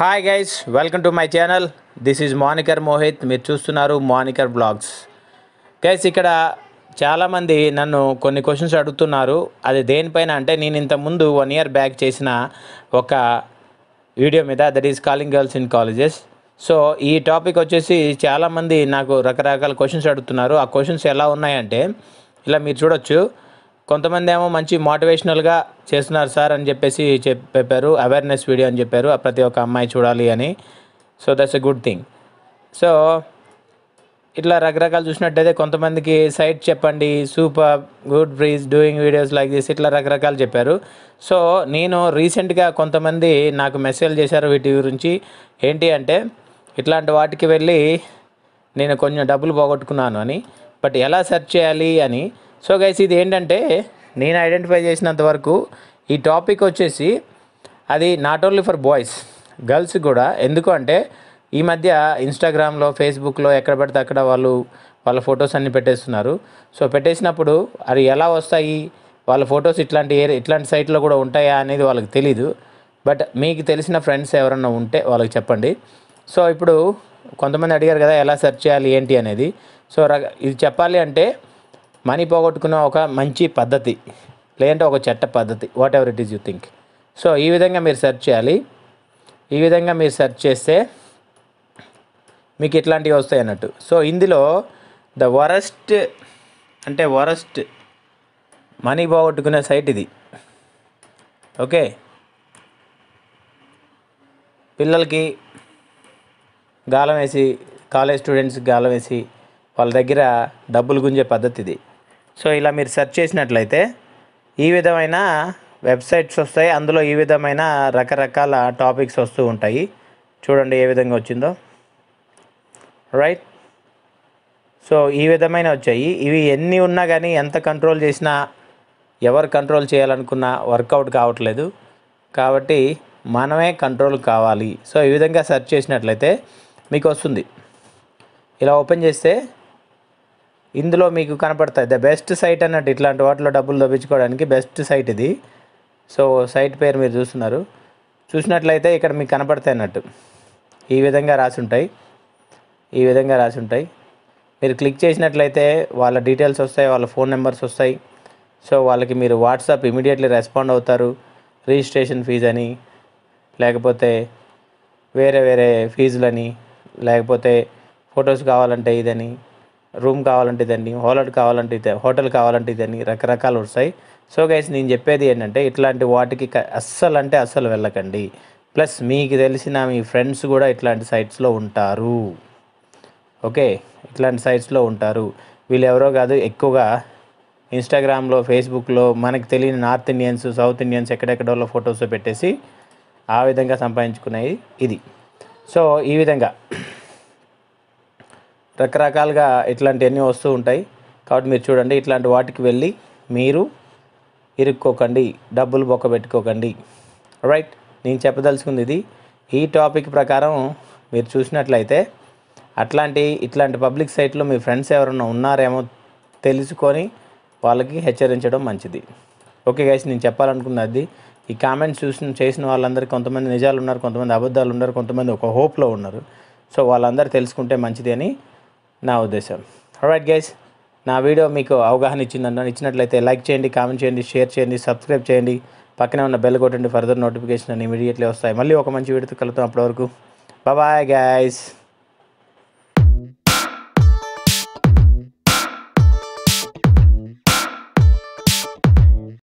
hi guys welcome to my channel this is Manikar Mohit మీరు చూస్తున్నారు మానికర్ blogs guys ఇక్కడ చాలామంది నన్ను కొన్ని క్వశ్చన్స్ అడుగుతున్నారు అది దేనిపైన అంటే నేను ఇంతకుముందు వన్ ఇయర్ బ్యాక్ చేసిన ఒక వీడియో మీద that is calling girls in colleges so ఈ టాపిక్ వచ్చేసి చాలామంది నాకు రకరకాల క్వశ్చన్స్ అడుగుతున్నారు ఆ క్వశ్చన్స్ ఎలా ఉన్నాయంటే ఇలా మీరు చూడొచ్చు కొంతమంది ఏమో మంచి మోటివేషనల్గా చేస్తున్నారు సార్ అని చెప్పేసి చెప్పారు అవేర్నెస్ వీడియో అని చెప్పారు ప్రతి ఒక్క అమ్మాయి చూడాలి అని so that's a good thing so ఇట్లా రకరకాలు చూసినట్టయితే కొంతమందికి సైట్ చెప్పండి super good breeze doing videos like this ఇట్లా రకరకాలు చెప్పారు సో నేను రీసెంట్గా కొంతమంది నాకు మెసేజ్ చేశారు వీటి గురించి ఏంటి అంటే ఇట్లాంటి వాటికి వెళ్ళి నేను కొంచెం డబ్బులు పోగొట్టుకున్నాను అని బట్ ఎలా సెర్చ్ చేయాలి అని సో గైస్ ఇది ఏంటంటే నేను ఐడెంటిఫై చేసినంత వరకు ఈ టాపిక్ వచ్చేసి అది not only for boys girls కూడా ఎందుకు అంటే ఈ మధ్య ఇన్స్టాగ్రామ్లో ఫేస్బుక్లో ఎక్కడ పడితే అక్కడ వాళ్ళు వాళ్ళ ఫొటోస్ అన్నీ పెట్టేస్తున్నారు సో పెట్టేసినప్పుడు అవి ఎలా వస్తాయి వాళ్ళ ఫొటోస్ ఇట్లాంటి ఏ ఇట్లాంటి సైట్లో కూడా ఉంటాయా అనేది వాళ్ళకి తెలీదు బట్ మీకు తెలిసిన ఫ్రెండ్స్ ఎవరన్నా ఉంటే వాళ్ళకి చెప్పండి సో ఇప్పుడు కొంతమంది అడిగారు కదా ఎలా సెర్చ్ చేయాలి ఏంటి అనేది సో ఇది చెప్పాలి అంటే మనీ పోగొట్టుకున్న ఒక మంచి పద్ధతి లేదంటే ఒక చెట్ట పద్ధతి whatever it is you think so ఈ విధంగా మీరు సెర్చ్ చేయాలి ఈ విధంగా మీరు సెర్చ్ చేస్తే మీకు ఇట్లాంటివి వస్తాయి అన్నట్టు సో ఇందులో ద వరస్ట్ అంటే వరస్ట్ మనీ పోగొట్టుకునే సైట్ ఇది ఓకే పిల్లలకి గాలం వేసి కాలేజ్ స్టూడెంట్స్కి గాలం వేసి వాళ్ళ దగ్గర డబ్బులు గుంజే పద్ధతి ఇది సో ఇలా మీరు సెర్చ్ చేసినట్లయితే ఈ విధమైన వెబ్సైట్స్ వస్తాయి అందులో ఈ విధమైన రకరకాల టాపిక్స్ వస్తూ ఉంటాయి చూడండి ఏ విధంగా వచ్చిందో రైట్ సో ఈ విధమైన వచ్చాయి ఇవి ఎన్ని ఉన్నా కానీ ఎంత కంట్రోల్ చేసినా ఎవరు కంట్రోల్ చేయాలనుకున్నా వర్కౌట్ కావట్లేదు కాబట్టి మనమే కంట్రోల్ కావాలి సో ఈ విధంగా సెర్చ్ చేసినట్లయితే మీకు వస్తుంది ఇలా ఓపెన్ చేస్తే ఇందులో మీకు కనపడతాయి ద బెస్ట్ సైట్ అన్నట్టు ఇట్లాంటి వాటిలో డబ్బులు దొప్పించుకోవడానికి బెస్ట్ సైట్ ఇది సో సైట్ పేరు మీరు చూస్తున్నారు చూసినట్లయితే ఇక్కడ మీకు కనపడతాయి అన్నట్టు ఈ విధంగా రాసి ఉంటాయి ఈ విధంగా రాసి ఉంటాయి మీరు క్లిక్ చేసినట్లయితే వాళ్ళ డీటెయిల్స్ వస్తాయి వాళ్ళ ఫోన్ నెంబర్స్ వస్తాయి సో వాళ్ళకి మీరు వాట్సాప్ ఇమీడియట్లీ రెస్పాండ్ అవుతారు రిజిస్ట్రేషన్ ఫీజు అని లేకపోతే వేరే వేరే ఫీజులని లేకపోతే ఫొటోస్ కావాలంటే ఇదని రూమ్ కావాలంటే దాన్ని హోలట్ కావాలంటే హోటల్ కావాలంటే దాన్ని రకరకాలు వస్తాయి సో గైస్ నేను చెప్పేది ఏంటంటే ఇట్లాంటి వాటికి అస్సలు అంటే అస్సలు వెళ్ళకండి ప్లస్ మీకు తెలిసిన మీ ఫ్రెండ్స్ కూడా ఇట్లాంటి సైట్స్లో ఉంటారు ఓకే ఇట్లాంటి సైట్స్లో ఉంటారు వీళ్ళు ఎవరో కాదు ఎక్కువగా ఇన్స్టాగ్రామ్లో ఫేస్బుక్లో మనకు తెలియని నార్త్ ఇండియన్స్ సౌత్ ఇండియన్స్ ఎక్కడెక్కడోళ్ళ ఫొటోస్ పెట్టేసి ఆ విధంగా సంపాదించుకునేది ఇది సో ఈ విధంగా రకరకాలుగా ఇట్లాంటివన్నీ వస్తూ ఉంటాయి కాబట్టి మీరు చూడండి ఇట్లాంటి వాటికి వెళ్ళి మీరు ఇరుక్కోకండి డబ్బులు బొక్క పెట్టుకోకండి రైట్ నేను చెప్పదలుచుకుంది ఇది ఈ టాపిక్ ప్రకారం మీరు చూసినట్లయితే అట్లాంటి ఇట్లాంటి పబ్లిక్ సైట్లో మీ ఫ్రెండ్స్ ఎవరైనా ఉన్నారేమో తెలుసుకొని వాళ్ళకి హెచ్చరించడం మంచిది ఓకే గైస్ నేను చెప్పాలనుకున్నది ఈ కామెంట్స్ చూసిన చేసిన వాళ్ళందరికీ కొంతమంది నిజాలు ఉన్నారు కొంతమంది అబద్ధాలు ఉన్నారు కొంతమంది ఒక హోప్లో ఉన్నారు సో వాళ్ళందరూ తెలుసుకుంటే మంచిది అని నా ఉద్దేశం రైట్ గైస్ నా వీడియో మీకు అవగాహన ఇచ్చిందన్న ఇచ్చినట్లయితే లైక్ చేయండి కామెంట్ చేయండి షేర్ చేయండి సబ్స్క్రైబ్ చేయండి పక్కనే ఉన్న బెల్ కొట్టండి ఫర్దర్ నోటిఫికేషన్ ఇమీడియట్లీ వస్తాయి మళ్ళీ ఒక మంచి వీడియోతో కలుగుతాం అప్పటివరకు బాయ్ గైస్